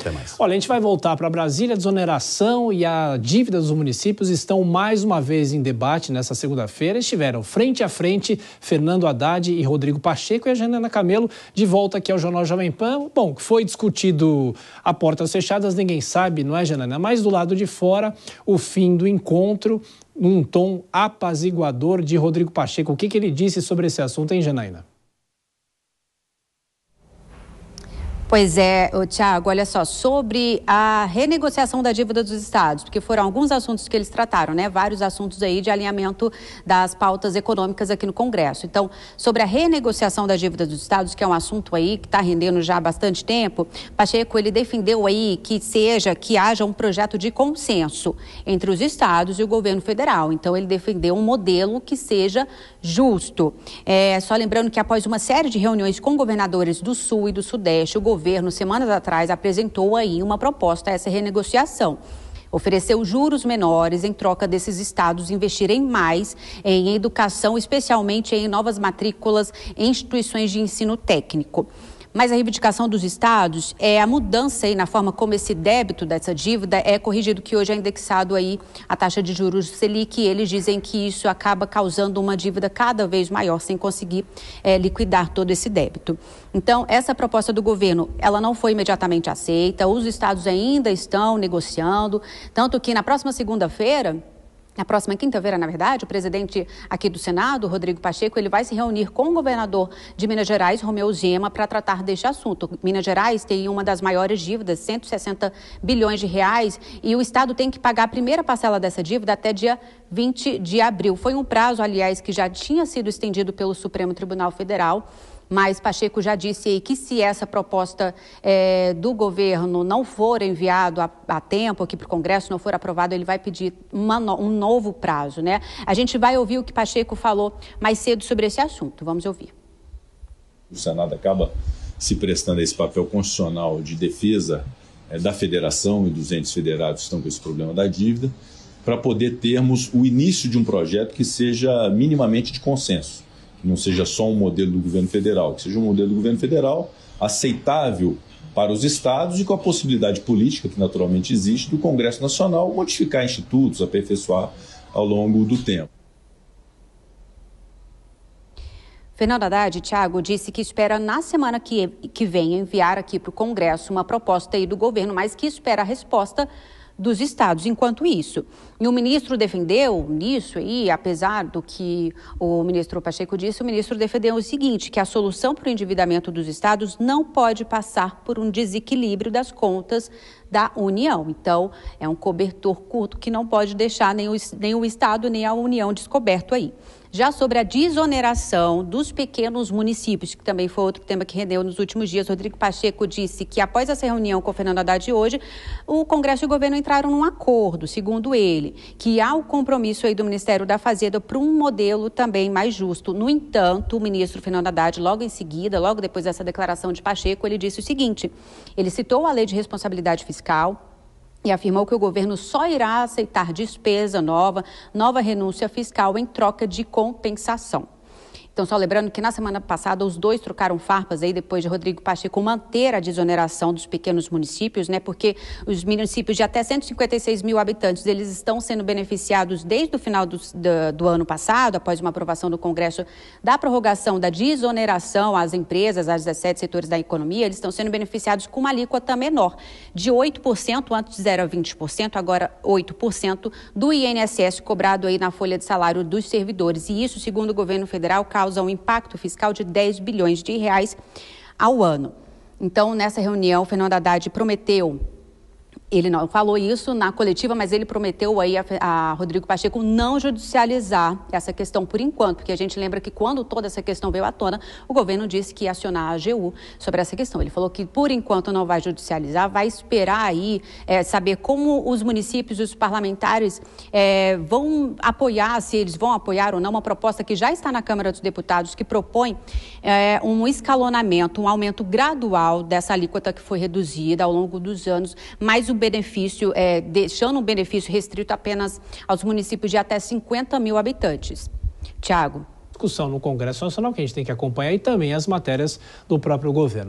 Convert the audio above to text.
Até mais. Olha, a gente vai voltar para Brasília. A desoneração e a dívida dos municípios estão mais uma vez em debate nessa segunda-feira. Estiveram frente a frente Fernando Haddad e Rodrigo Pacheco e a Janana Camelo de volta aqui ao Jornal Jovem Pan. Bom, foi discutido a portas fechadas, ninguém sabe, não é, Janana? Mas do lado de fora, o fim do encontro num tom apaziguador de Rodrigo Pacheco. O que, que ele disse sobre esse assunto, hein, Janaína? Pois é, Tiago, olha só, sobre a renegociação da dívida dos estados, porque foram alguns assuntos que eles trataram, né? Vários assuntos aí de alinhamento das pautas econômicas aqui no Congresso. Então, sobre a renegociação da dívida dos estados, que é um assunto aí que está rendendo já há bastante tempo, Pacheco, ele defendeu aí que seja, que haja um projeto de consenso entre os estados e o governo federal. Então, ele defendeu um modelo que seja justo. É, só lembrando que após uma série de reuniões com governadores do Sul e do Sudeste, o governo governo, semanas atrás, apresentou aí uma proposta a essa renegociação ofereceu juros menores em troca desses estados investirem mais em educação, especialmente em novas matrículas em instituições de ensino técnico. Mas a reivindicação dos estados é a mudança aí na forma como esse débito dessa dívida é corrigido, que hoje é indexado aí a taxa de juros Selic. eles dizem que isso acaba causando uma dívida cada vez maior, sem conseguir é, liquidar todo esse débito. Então, essa proposta do governo, ela não foi imediatamente aceita, os estados ainda estão negociando, tanto que na próxima segunda-feira na próxima quinta-feira, na verdade, o presidente aqui do Senado, Rodrigo Pacheco, ele vai se reunir com o governador de Minas Gerais, Romeu Zema, para tratar deste assunto. Minas Gerais tem uma das maiores dívidas, 160 bilhões de reais, e o Estado tem que pagar a primeira parcela dessa dívida até dia 20 de abril. Foi um prazo, aliás, que já tinha sido estendido pelo Supremo Tribunal Federal. Mas Pacheco já disse aí que se essa proposta é, do governo não for enviado a, a tempo aqui para o Congresso, não for aprovado, ele vai pedir uma, um novo prazo, né? A gente vai ouvir o que Pacheco falou mais cedo sobre esse assunto. Vamos ouvir. O Senado acaba se prestando a esse papel constitucional de defesa é, da federação e dos entes federados que estão com esse problema da dívida, para poder termos o início de um projeto que seja minimamente de consenso que não seja só um modelo do governo federal, que seja um modelo do governo federal aceitável para os estados e com a possibilidade política, que naturalmente existe, do Congresso Nacional modificar institutos, aperfeiçoar ao longo do tempo. Fernando Haddad, Thiago, disse que espera na semana que, que vem enviar aqui para o Congresso uma proposta aí do governo, mas que espera a resposta dos estados. Enquanto isso, e o ministro defendeu nisso aí, apesar do que o ministro Pacheco disse, o ministro defendeu o seguinte, que a solução para o endividamento dos estados não pode passar por um desequilíbrio das contas da União. Então, é um cobertor curto que não pode deixar nem o, nem o Estado nem a União descoberto aí. Já sobre a desoneração dos pequenos municípios, que também foi outro tema que rendeu nos últimos dias, Rodrigo Pacheco disse que após essa reunião com o Fernando Haddad de hoje, o Congresso e o governo entraram num acordo, segundo ele, que há o compromisso aí do Ministério da Fazenda para um modelo também mais justo. No entanto, o ministro Fernando Haddad, logo em seguida, logo depois dessa declaração de Pacheco, ele disse o seguinte: ele citou a lei de responsabilidade fiscal fiscal e afirmou que o governo só irá aceitar despesa nova, nova renúncia fiscal em troca de compensação. Então, só lembrando que na semana passada os dois trocaram farpas aí depois de Rodrigo Pacheco manter a desoneração dos pequenos municípios, né? Porque os municípios de até 156 mil habitantes, eles estão sendo beneficiados desde o final do, do, do ano passado, após uma aprovação do Congresso da prorrogação da desoneração às empresas, às 17 setores da economia, eles estão sendo beneficiados com uma alíquota menor, de 8%, antes de 0 a 20%, agora 8% do INSS cobrado aí na folha de salário dos servidores. E isso, segundo o governo federal, causa causa um impacto fiscal de 10 bilhões de reais ao ano. Então, nessa reunião, Fernando Haddad prometeu ele não falou isso na coletiva, mas ele prometeu aí a, a, Rodrigo Pacheco não judicializar essa questão por enquanto, porque a gente lembra que quando toda essa questão veio à tona, o governo disse que ia acionar a AGU sobre essa questão. Ele falou que por enquanto não vai judicializar, vai esperar aí é, saber como os municípios e os parlamentares é, vão apoiar, se eles vão apoiar ou não, uma proposta que já está na Câmara dos Deputados que propõe é, um escalonamento, um aumento gradual dessa alíquota que foi reduzida ao longo dos anos, mas o benefício, é, deixando um benefício restrito apenas aos municípios de até 50 mil habitantes. Tiago. Discussão no Congresso Nacional que a gente tem que acompanhar e também as matérias do próprio governo.